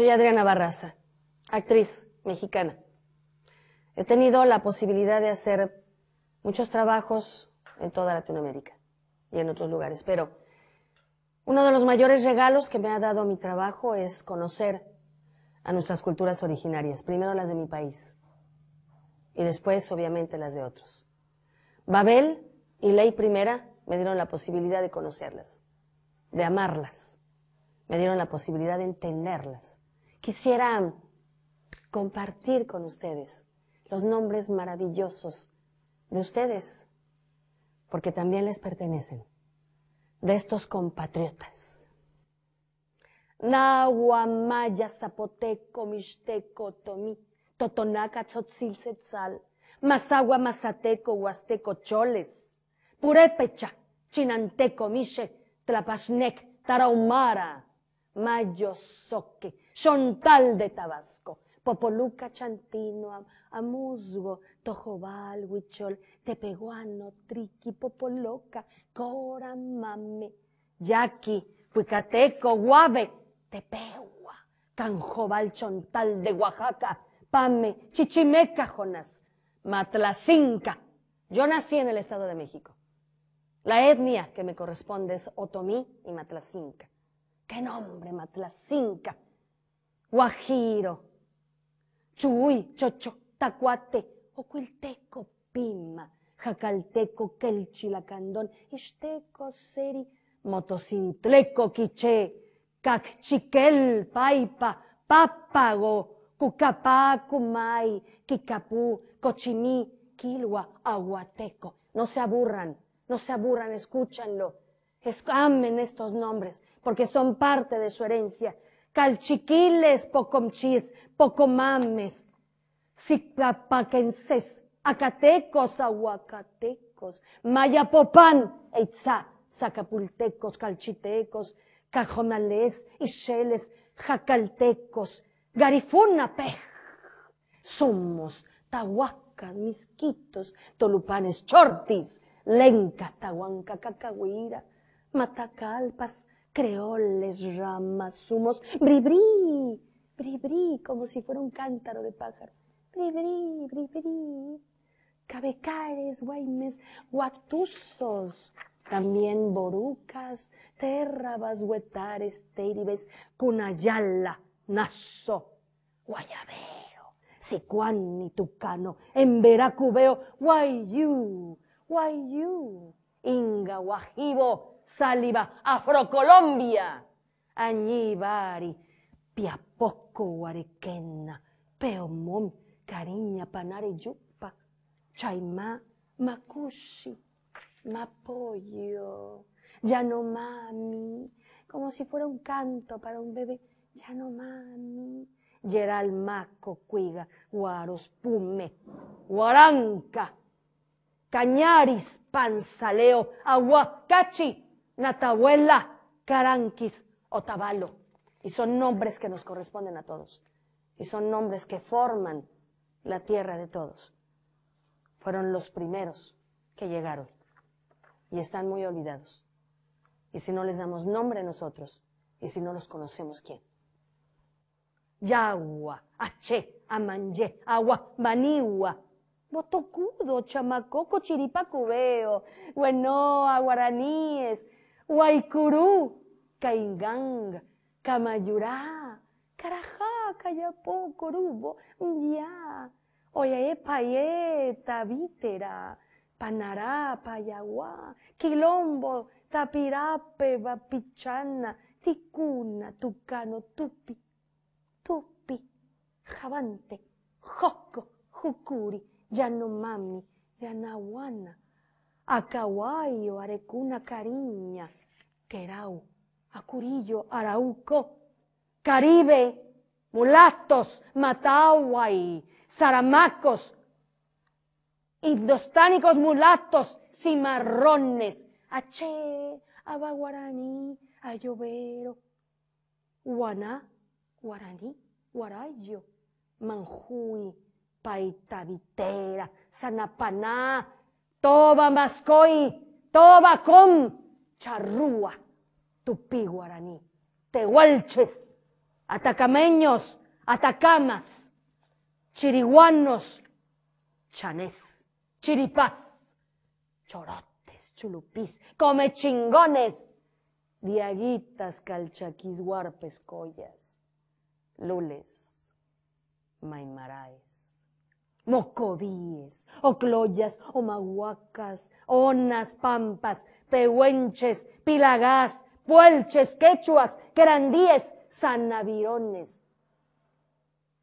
Soy Adriana Barraza, actriz mexicana. He tenido la posibilidad de hacer muchos trabajos en toda Latinoamérica y en otros lugares, pero uno de los mayores regalos que me ha dado mi trabajo es conocer a nuestras culturas originarias, primero las de mi país y después obviamente las de otros. Babel y Ley Primera me dieron la posibilidad de conocerlas, de amarlas, me dieron la posibilidad de entenderlas Quisiera compartir con ustedes los nombres maravillosos de ustedes, porque también les pertenecen, de estos compatriotas. Nahuamaya, Zapoteco, Mixteco, tomi, Totonaca, Tzotzil, Tzetzal, Mazagua, Mazateco, Huasteco, Choles, Purépecha, Chinanteco, mixe Tlapashnec, Tarahumara, soque. Chontal de Tabasco, Popoluca, Chantino, Amuzgo, Tojobal, Huichol, Tepehuano, Triqui, Popoloca, mame Yaqui, Huicateco, Guave, tepegua, Canjobal, Chontal de Oaxaca, Pame, Chichimeca, Jonas, Matlacinca. Yo nací en el Estado de México. La etnia que me corresponde es Otomí y Matlacinca. ¡Qué nombre, Matlacinca! Guajiro, Chuy, Chocho, Tacuate, oculteco, Pima, Jacalteco, Quelchilacandón, isteco Seri, Motocintleco, quiche, Cacchiquel, Paipa, Pápago, Cucapá, Cumay, Quicapú, Cochimí, Quilua, Aguateco. No se aburran, no se aburran, escúchanlo. amen estos nombres porque son parte de su herencia calchiquiles, pocomchis, pocomames, Zipapaquenses, acatecos, aguacatecos, mayapopan, Eitza, zacapultecos, calchitecos, cajonales, isheles, jacaltecos, garifuna, pej, somos, tahuacas, misquitos, tolupanes, chortis, lenca, tahuanca, cacahuira, matacalpas, creoles, ramas, humos, bribrí, bribrí, como si fuera un cántaro de pájaro, bri bribrí, cabecares, guaymes, guatusos, también borucas, terrabas, huetares, teiribes, cunayala, naso, guayabero, sicuán y tucano, veracubeo guayú, guayú, Guajibo, Sáliva, Afrocolombia, Añibari, Piapoco, Guarequena, Peomón, Cariña, Panare, Yupa, Chaimá, Macushi, Mapoyo, Yanomami, como si fuera un canto para un bebé, Yanomami, Geralmaco, Cuiga, Guaros, Pume, Guaranca, Cañaris, Panzaleo, Aguacachi, Natabuela, Caranquis, Otavalo. Y son nombres que nos corresponden a todos. Y son nombres que forman la tierra de todos. Fueron los primeros que llegaron y están muy olvidados. Y si no les damos nombre a nosotros, y si no los conocemos, ¿quién? Yagua, Ache, Amanye, Agua, Maniwa, Botocudo, Chamacoco, Chiripacubeo, Huenoa, Guaraníes, Guaycurú, Caingang, Camayurá, Carajá, Cayapó, Corubo, Ya, oye, Payé, Tabítera, Panará, Payaguá, Quilombo, Tapirape, Bapichana, Ticuna, Tucano, Tupi, Tupi, jabante, joco, Jucuri, Yanomami, Yanahuana, Acahuayo, Arecuna, Cariña, Querau, Acurillo, Arauco, Caribe, Mulatos, Matawai, Saramacos, Indostánicos, Mulatos, Cimarrones, Ache, Abaguaraní, Ayovero, Guaná, Guaraní, Guarayo, Manjuy, Paitavitera, Sanapaná, Toba Mascoy, Toba Com, Charrúa, Tupí Guaraní, tehualches, Atacameños, Atacamas, Chiriguanos, Chanés, Chiripás, Chorotes, Chulupís, Come Chingones, Diaguitas, Calchaquis, Huarpes, Collas, Lules, Maimaraes mocobíes, ocloyas, omahuacas, onas, pampas, pehuenches, pilagás, puelches, quechuas, querandíes, sanavirones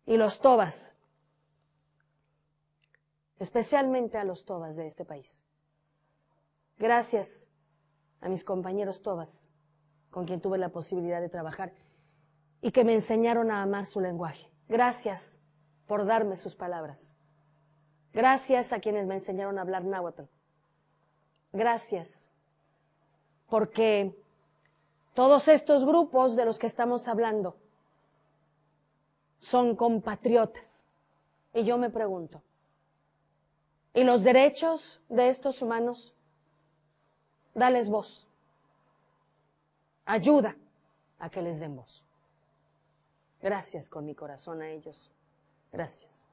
y los tobas, especialmente a los tobas de este país. Gracias a mis compañeros tobas, con quien tuve la posibilidad de trabajar y que me enseñaron a amar su lenguaje. Gracias por darme sus palabras. Gracias a quienes me enseñaron a hablar náhuatl. Gracias. Porque todos estos grupos de los que estamos hablando son compatriotas. Y yo me pregunto, ¿y los derechos de estos humanos? Dales voz. Ayuda a que les den voz. Gracias con mi corazón a ellos. Gracias.